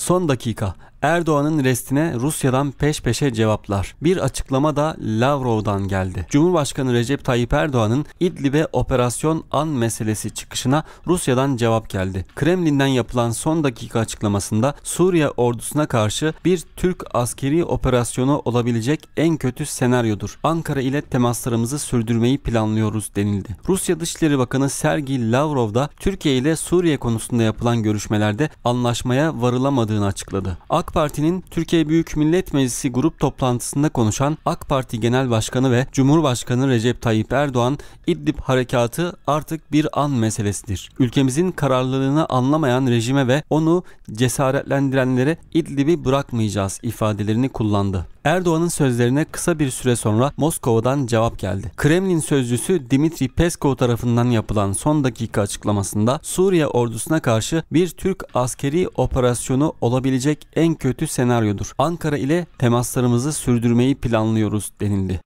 Son dakika Erdoğan'ın restine Rusya'dan peş peşe cevaplar. Bir açıklama da Lavrov'dan geldi. Cumhurbaşkanı Recep Tayyip Erdoğan'ın İdlib'e operasyon an meselesi çıkışına Rusya'dan cevap geldi. Kremlin'den yapılan son dakika açıklamasında Suriye ordusuna karşı bir Türk askeri operasyonu olabilecek en kötü senaryodur. Ankara ile temaslarımızı sürdürmeyi planlıyoruz denildi. Rusya Dışişleri Bakanı Sergi Lavrov da Türkiye ile Suriye konusunda yapılan görüşmelerde anlaşmaya varılamadığını açıkladı. AK Parti'nin Türkiye Büyük Millet Meclisi grup toplantısında konuşan AK Parti Genel Başkanı ve Cumhurbaşkanı Recep Tayyip Erdoğan, İdlib harekatı artık bir an meselesidir. Ülkemizin kararlılığını anlamayan rejime ve onu cesaretlendirenlere İdlib'i bırakmayacağız ifadelerini kullandı. Erdoğan'ın sözlerine kısa bir süre sonra Moskova'dan cevap geldi. Kremlin sözcüsü Dimitri Peskov tarafından yapılan son dakika açıklamasında Suriye ordusuna karşı bir Türk askeri operasyonu olabilecek en kötü senaryodur. Ankara ile temaslarımızı sürdürmeyi planlıyoruz denildi.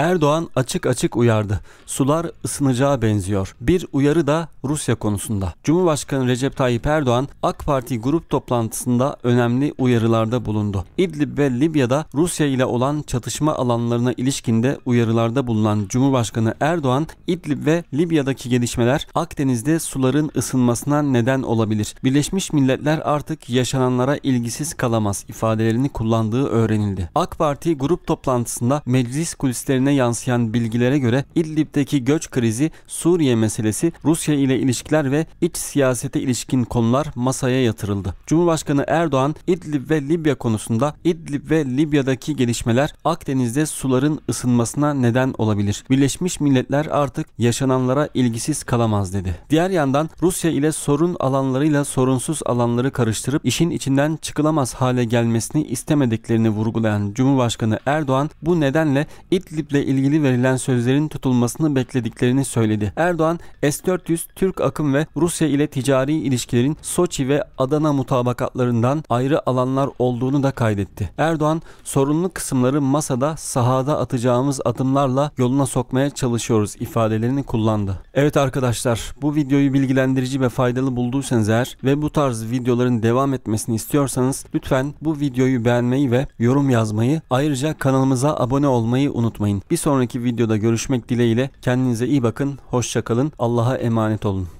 Erdoğan açık açık uyardı. Sular ısınacağı benziyor. Bir uyarı da Rusya konusunda. Cumhurbaşkanı Recep Tayyip Erdoğan AK Parti grup toplantısında önemli uyarılarda bulundu. İdlib ve Libya'da Rusya ile olan çatışma alanlarına ilişkinde uyarılarda bulunan Cumhurbaşkanı Erdoğan, İdlib ve Libya'daki gelişmeler Akdeniz'de suların ısınmasına neden olabilir. Birleşmiş Milletler artık yaşananlara ilgisiz kalamaz ifadelerini kullandığı öğrenildi. AK Parti grup toplantısında meclis kulislerine basine yansıyan bilgilere göre İdlib'deki göç krizi, Suriye meselesi, Rusya ile ilişkiler ve iç siyasete ilişkin konular masaya yatırıldı. Cumhurbaşkanı Erdoğan İdlib ve Libya konusunda İdlib ve Libya'daki gelişmeler Akdeniz'de suların ısınmasına neden olabilir. Birleşmiş Milletler artık yaşananlara ilgisiz kalamaz dedi. Diğer yandan Rusya ile sorun alanlarıyla sorunsuz alanları karıştırıp işin içinden çıkılamaz hale gelmesini istemediklerini vurgulayan Cumhurbaşkanı Erdoğan bu nedenle İdlib'le ile ilgili verilen sözlerin tutulmasını beklediklerini söyledi. Erdoğan S-400 Türk akım ve Rusya ile ticari ilişkilerin Soçi ve Adana mutabakatlarından ayrı alanlar olduğunu da kaydetti. Erdoğan sorunlu kısımları masada sahada atacağımız adımlarla yoluna sokmaya çalışıyoruz ifadelerini kullandı. Evet arkadaşlar bu videoyu bilgilendirici ve faydalı bulduysanız eğer ve bu tarz videoların devam etmesini istiyorsanız lütfen bu videoyu beğenmeyi ve yorum yazmayı ayrıca kanalımıza abone olmayı unutmayın. Bir sonraki videoda görüşmek dileğiyle kendinize iyi bakın, hoşçakalın, Allah'a emanet olun.